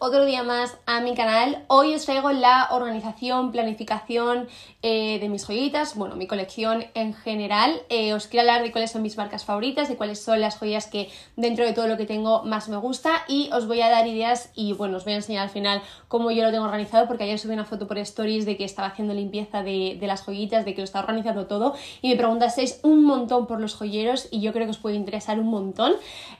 otro día más a mi canal. Hoy os traigo la organización, planificación eh, de mis joyitas, bueno, mi colección en general. Eh, os quiero hablar de cuáles son mis marcas favoritas, de cuáles son las joyas que dentro de todo lo que tengo más me gusta y os voy a dar ideas y bueno, os voy a enseñar al final cómo yo lo tengo organizado porque ayer subí una foto por stories de que estaba haciendo limpieza de, las joyitas, de que lo estaba organizando todo y me preguntasteis un montón por los joyeros y yo creo que os puede interesar un montón.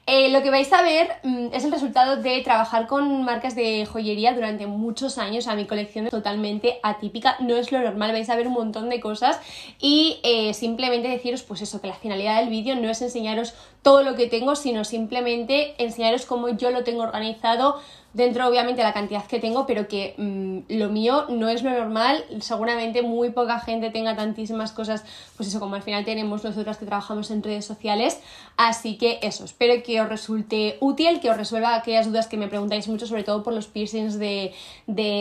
Eh, lo que vais a ver mm, es el resultado de trabajar con marcas de joyería durante muchos años. a mi colección es totalmente atípica, no es lo normal, vais a ver un montón de cosas. Y eh, simplemente deciros, pues eso, que la finalidad del vídeo no es enseñaros todo lo que tengo, sino simplemente enseñaros cómo yo lo tengo organizado dentro obviamente la cantidad que tengo, pero que mm, lo mío no es lo normal. Seguramente muy poca gente tenga tantísimas cosas, pues eso, como al final tenemos nosotras que trabajamos en redes sociales. Así que eso, espero que os resulte útil, que os resuelva aquellas dudas que me preguntáis mucho, sobre todo por los piercings de,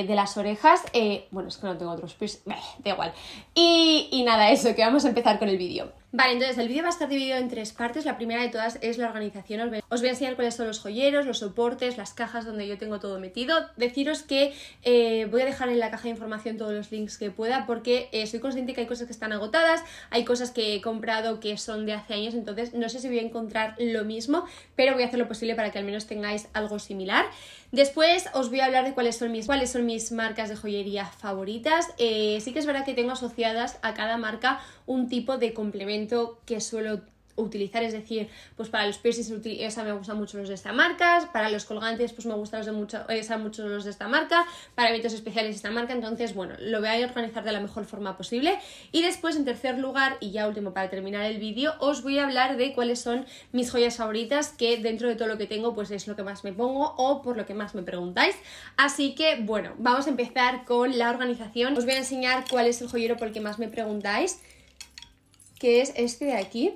las orejas. Eh, bueno, es que no tengo otros piercings, da igual. Y, y nada, eso, que vamos a empezar con el vídeo. Vale, entonces el vídeo va a estar dividido en tres partes. La primera de todas es la organización. Os voy, a enseñar cuáles son los joyeros, los soportes, las cajas donde yo tengo todo metido. Deciros que eh, voy a dejar en la caja de información todos los links que pueda porque eh, soy consciente que hay cosas que están agotadas, hay cosas que he comprado que son de hace años, entonces no sé si voy a encontrar lo mismo, pero voy a hacer lo posible para que al menos tengáis algo similar. Después os voy a hablar de cuáles son mis, cuáles son mis marcas de joyería favoritas. Eh, sí que es verdad que tengo asociadas a cada marca un tipo de complemento que suelo utilizar, es decir, pues para los piercings esa me gustan mucho los de esta marca, para los colgantes pues me gustan los de mucho, esa eh, mucho los de esta marca, para eventos especiales esta marca, entonces bueno, lo voy a organizar de la mejor forma posible y después en tercer lugar y ya último para terminar el vídeo os voy a hablar de cuáles son mis joyas favoritas que dentro de todo lo que tengo pues es lo que más me pongo o por lo que más me preguntáis, así que bueno, vamos a empezar con la organización, os voy a enseñar cuál es el joyero por el que más me preguntáis que es este de aquí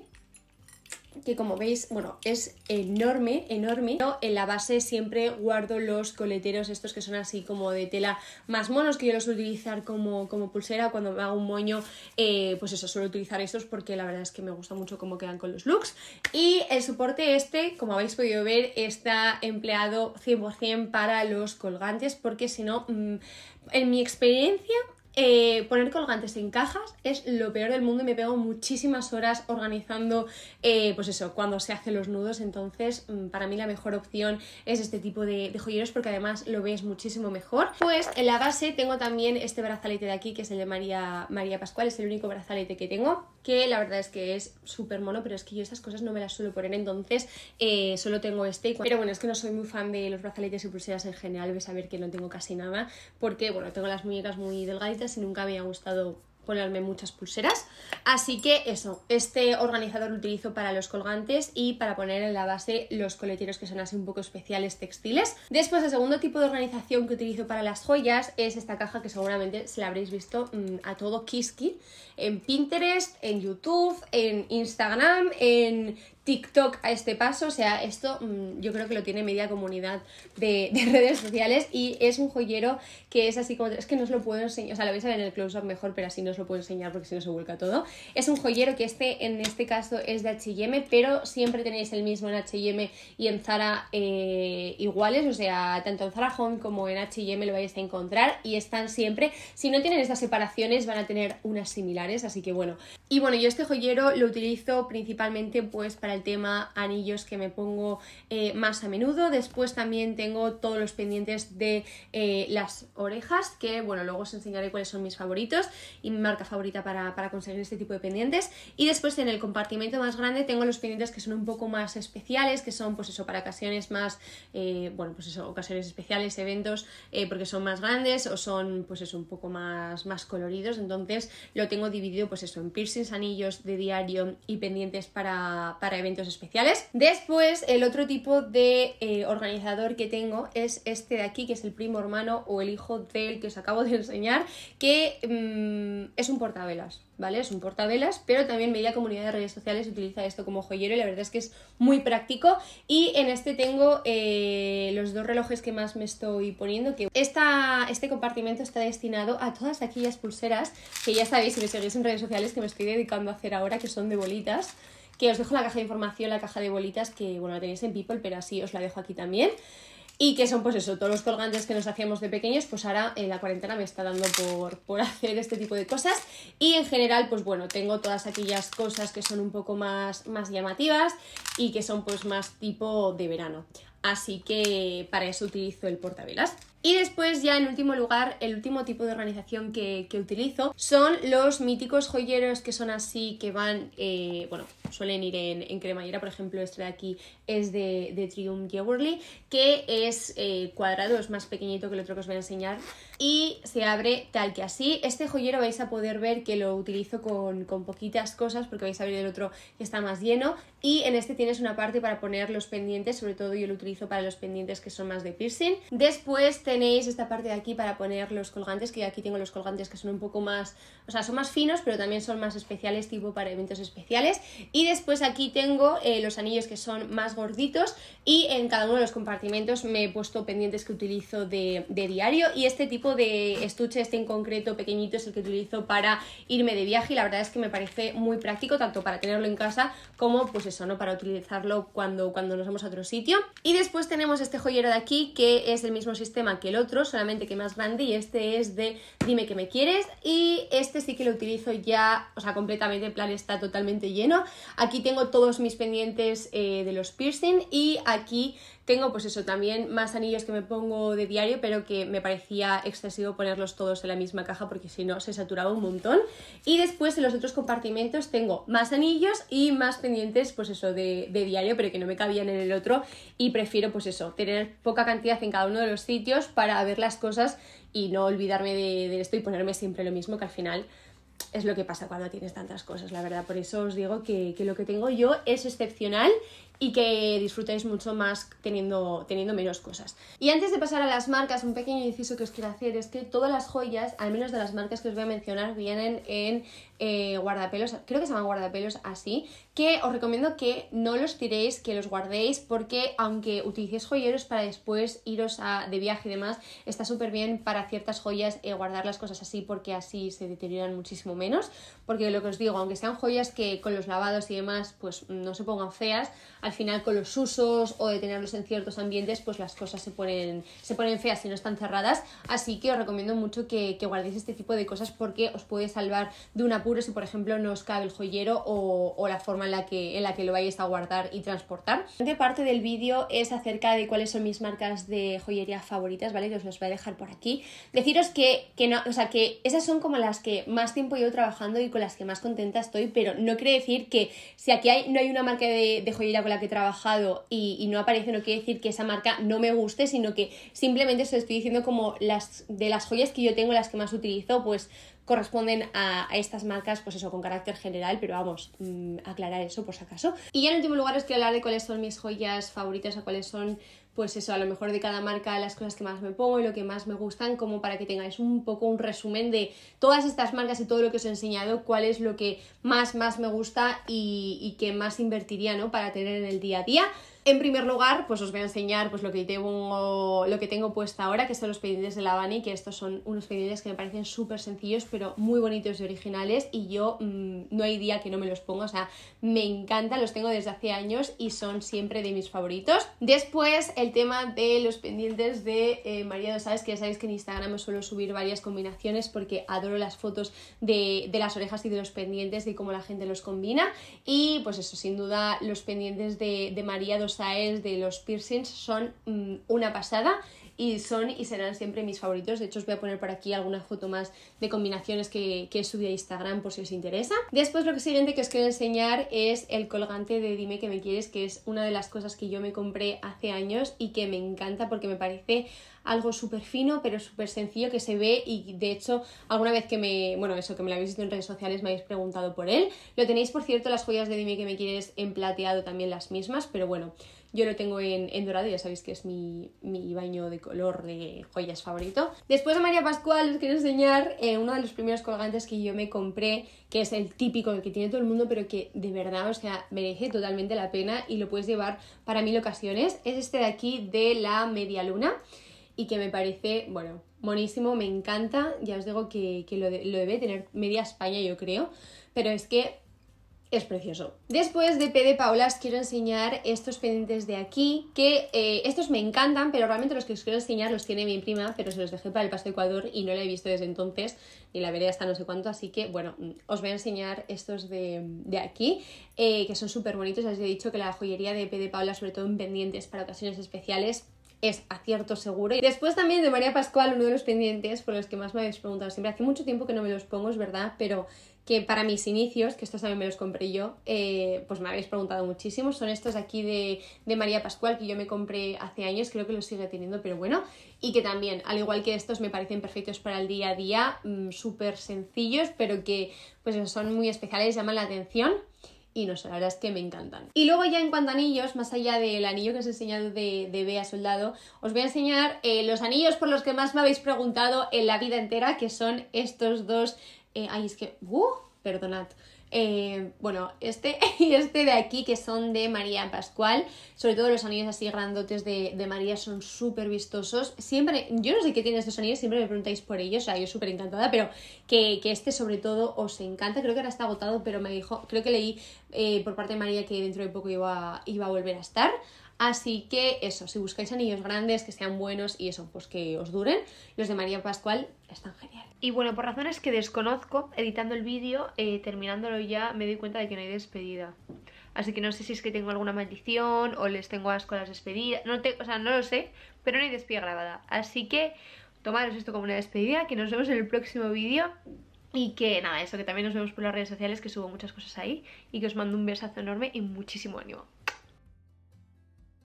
que como veis, bueno, es enorme, enorme. pero en la base siempre guardo los coleteros estos que son así como de tela más monos, que yo los utilizar como, pulsera cuando me hago un moño, eh, pues eso, suelo utilizar estos porque la verdad es que me gusta mucho cómo quedan con los looks. Y el soporte este, como habéis podido ver, está empleado 100% para los colgantes porque si no, mm, en mi experiencia eh, poner colgantes en cajas es lo peor del mundo y me pego muchísimas horas organizando, eh, pues eso, cuando se hacen los nudos. Entonces, mm, para mí la mejor opción es este tipo de, joyeros porque además lo ves muchísimo mejor. Pues en la base tengo también este brazalete de aquí, que es el de María, María Pascual, es el único brazalete que tengo, que la verdad es que es súper mono, pero es que yo esas cosas no me las suelo poner, entonces eh, solo tengo este. Pero bueno, es que no soy muy fan de los brazaletes y pulseras en general, ves a ver que no tengo casi nada, porque bueno, tengo las muñecas muy delgaditas si y nunca me ha gustado ponerme muchas pulseras. Así que eso, este organizador lo utilizo para los colgantes y para poner en la base los coleteros que son así un poco especiales textiles. Después, el segundo tipo de organización que utilizo para las joyas es esta caja que seguramente se la habréis visto mm, a todo Kiski en Pinterest, en YouTube, en Instagram, en TikTok a este paso. O sea, esto mm, yo creo que lo tiene media comunidad de, redes sociales y es un joyero que es así como. Es que no os lo puedo enseñar. O sea, lo vais a ver en el close-up mejor, pero así no os lo puedo enseñar porque si no se vuelca todo. Es un joyero que este, en este caso, es de HM, pero siempre tenéis el mismo en HM y en Zara eh, iguales. O sea, tanto en Zara Home como en HM lo vais a encontrar y están siempre. Si no tienen estas separaciones, van a tener unas similares. Así que bueno. Y bueno, yo este joyero lo utilizo principalmente pues para el tema anillos que me pongo eh, más a menudo. Después también tengo todos los pendientes de eh, las orejas, que bueno, luego os enseñaré cuáles son mis favoritos y mi marca favorita para, conseguir este tipo de pendientes. Y después en el compartimento más grande tengo los pendientes que son un poco más especiales, que son pues eso, para ocasiones más, eh, bueno, pues eso, ocasiones especiales, eventos, porque son más grandes o son pues eso, un poco más, más coloridos. Entonces lo tengo dividido pues eso, en piercings, anillos de diario y pendientes para, para eventos especiales. Después, el otro tipo de eh, organizador que tengo es este de aquí, que es el primo hermano o el hijo del que os acabo de enseñar, que mm, es un portavelas. ¿vale? Es un portavelas, pero también media comunidad de redes sociales utiliza esto como joyero y la verdad es que es muy práctico. Y en este tengo eh, los dos relojes que más me estoy poniendo, que esta, este compartimento está destinado a todas aquellas pulseras que ya sabéis si me seguís en redes sociales que me estoy dedicando a hacer ahora, que son de bolitas que os dejo la caja de información, la caja de bolitas, que bueno, la tenéis en People, pero así os la dejo aquí también. Y que son pues eso, todos los colgantes que nos hacíamos de pequeños, pues ahora en eh, la cuarentena me está dando por, hacer este tipo de cosas. Y en general, pues bueno, tengo todas aquellas cosas que son un poco más, más llamativas y que son pues más tipo de verano. Así que para eso utilizo el portavelas. Y después ya en último lugar, el último tipo de organización que, utilizo son los míticos joyeros que son así, que van, eh, bueno, suelen ir en, cremallera, por ejemplo, este de aquí es de, de Triumph que es eh, cuadrado, es más pequeñito que el otro que os voy a enseñar, y se abre tal que así. Este joyero vais a poder ver que lo utilizo con, con poquitas cosas porque vais a ver el otro que está más lleno, y en este tienes una parte para poner los pendientes, sobre todo yo lo utilizo para los pendientes que son más de piercing. Después tenéis esta parte de aquí para poner los colgantes, que aquí tengo los colgantes que son un poco más, o sea, son más finos, pero también son más especiales, tipo para eventos especiales. Y después aquí tengo eh, los anillos que son más gorditos y en cada uno de los compartimentos me he puesto pendientes que utilizo de, diario y este tipo de estuche, este en concreto pequeñito, es el que utilizo para irme de viaje y la verdad es que me parece muy práctico, tanto para tenerlo en casa como pues eso, ¿no? Para utilizarlo cuando, cuando nos vamos a otro sitio. Y después tenemos este joyero de aquí que es el mismo sistema que el otro, solamente que más grande y este es de dime que me quieres y este sí que lo utilizo ya, o sea, completamente, en plan está totalmente lleno. Aquí tengo todos mis pendientes eh, de los piercing y aquí tengo pues eso, también más anillos que me pongo de diario, pero que me parecía excesivo ponerlos todos en la misma caja porque si no se saturaba un montón. Y después en los otros compartimentos tengo más anillos y más pendientes pues eso de, diario, pero que no me cabían en el otro. Y prefiero pues eso, tener poca cantidad en cada uno de los sitios para ver las cosas y no olvidarme de esto y ponerme siempre lo mismo que al final es lo que pasa cuando tienes tantas cosas, la verdad. Por eso os digo que, que lo que tengo yo es excepcional y que disfrutáis mucho más teniendo, teniendo menos cosas. Y antes de pasar a las marcas, un pequeño inciso que os quiero hacer es que todas las joyas, al menos de las marcas que os voy a mencionar, vienen en eh, guardapelos, creo que se llaman guardapelos así, que os recomiendo que no los tiréis, que los guardéis, porque aunque utilicéis joyeros para después iros a, de viaje y demás, está súper bien para ciertas joyas eh, guardar las cosas así, porque así se deterioran muchísimo menos. Porque lo que os digo, aunque sean joyas que con los lavados y demás, pues no se pongan feas, al final con los usos o de tenerlos en ciertos ambientes, pues las cosas se ponen, se ponen feas si no están cerradas. Así que os recomiendo mucho que, que guardéis este tipo de cosas porque os puede salvar de una si por ejemplo no os cabe el joyero o, la forma en la, que, en la que lo vayáis a guardar y transportar. La siguiente parte del vídeo es acerca de cuáles son mis marcas de joyería favoritas, ¿vale? Que os los voy a dejar por aquí. Deciros que, no, sea, que esas son como las que más tiempo llevo trabajando y con las que más contenta estoy, pero no quiere decir que si aquí hay, no hay una marca de, joyería con la que he trabajado y, no aparece, no quiere decir que esa marca no me guste, sino que simplemente os estoy diciendo como las de las joyas que yo tengo, las que más utilizo, pues corresponden a, estas marcas, pues eso, con carácter general, pero vamos, mm, aclarar eso por si acaso. Y en último lugar os quiero hablar de cuáles son mis joyas favoritas o cuáles son pues eso, a lo mejor de cada marca las cosas que más me pongo y lo que más me gustan, como para que tengáis un poco un resumen de todas estas marcas y todo lo que os he enseñado, cuál es lo que más, más me gusta y, y que más invertiría, ¿no? Para tener en el día a día. En primer lugar, pues os voy a enseñar pues, lo, que tengo, lo que tengo puesta ahora, que son los pendientes de la que estos son unos pendientes que me parecen súper sencillos, pero muy bonitos y originales, y yo mm, no hay día que no me los ponga o sea, me encanta, los tengo desde hace años y son siempre de mis favoritos. Después, el tema de los pendientes de eh, María Dos Sabes, que ya sabéis que en Instagram me suelo subir varias combinaciones porque adoro las fotos de, las orejas y de los pendientes y cómo la gente los combina, y pues eso, sin duda, los pendientes de, de María Dos cosa de los piercings, son mm, una pasada y son y serán siempre mis favoritos. De hecho, os voy a poner por aquí alguna foto más de combinaciones que, que he subido a Instagram por si os interesa. Después lo siguiente que os quiero enseñar es el colgante de Dime que me quieres, que es una de las cosas que yo me compré hace años y que me encanta porque me parece algo súper fino, pero súper sencillo que se ve y de hecho alguna vez que me, bueno, eso que me lo habéis visto en redes sociales me habéis preguntado por él. Lo tenéis, por cierto, las joyas de Dime que me quieres en plateado también las mismas, pero bueno, yo lo tengo en, dorado, ya sabéis que es mi, baño de color de joyas favorito. Después de María Pascual os quiero enseñar eh, uno de los primeros colgantes que yo me compré, que es el típico, que tiene todo el mundo, pero que de verdad, o sea, merece totalmente la pena y lo puedes llevar para mil ocasiones. Es este de aquí de la media luna y que me parece, bueno, monísimo, me encanta. Ya os digo que, que lo debe tener media España, yo creo. Pero es que es precioso. Después de P de Paula os quiero enseñar estos pendientes de aquí, que eh, estos me encantan, pero realmente los que os quiero enseñar los tiene mi prima, pero se los dejé para el Paso de Ecuador y no la he visto desde entonces, ni la veré hasta no sé cuánto, así que bueno, os voy a enseñar estos de, aquí, eh, que son súper bonitos, ya os he dicho que la joyería de P de Paula, sobre todo en pendientes para ocasiones especiales, es acierto seguro. Y después también de María Pascual, uno de los pendientes por los que más me habéis preguntado siempre. Hace mucho tiempo que no me los pongo, es verdad, pero que para mis inicios, que estos también me los compré yo, eh, pues me habéis preguntado muchísimo, son estos aquí de, María Pascual que yo me compré hace años, creo que los sigue teniendo, pero bueno, y que también, al igual que estos, me parecen perfectos para el día a día, mm, súper sencillos, pero que pues son muy especiales, llaman la atención y no sé, la verdad es que me encantan. Y luego ya en cuanto a anillos, más allá del anillo que os he enseñado de, de Bea Soldado, os voy a enseñar eh, los anillos por los que más me habéis preguntado en la vida entera, que son estos dos eh, ay, es que, uh, perdonad. Eh, bueno, este y este de aquí que son de María Pascual, sobre todo los anillos así grandotes de, de María son súper vistosos. Siempre, yo no sé qué tiene estos anillos, siempre me preguntáis por ellos, o sea, yo súper encantada, pero que, este sobre todo os encanta. Creo que ahora está agotado, pero me dijo, creo que leí eh, por parte de María que dentro de poco iba, iba a volver a estar. Así que eso, si buscáis anillos grandes, que sean buenos y eso, pues que os duren, los de María Pascual están genial. Y bueno, por razones que desconozco, editando el vídeo, eh, terminándolo ya, me doy cuenta de que no hay despedida. Así que no sé si es que tengo alguna maldición o les tengo asco a las despedidas, no te, o sea, no lo sé, pero no hay despedida grabada. Así que tomaros esto como una despedida, que nos vemos en el próximo vídeo. Y que nada, eso, que también nos vemos por las redes sociales, que subo muchas cosas ahí. Y que os mando un besazo enorme y muchísimo ánimo.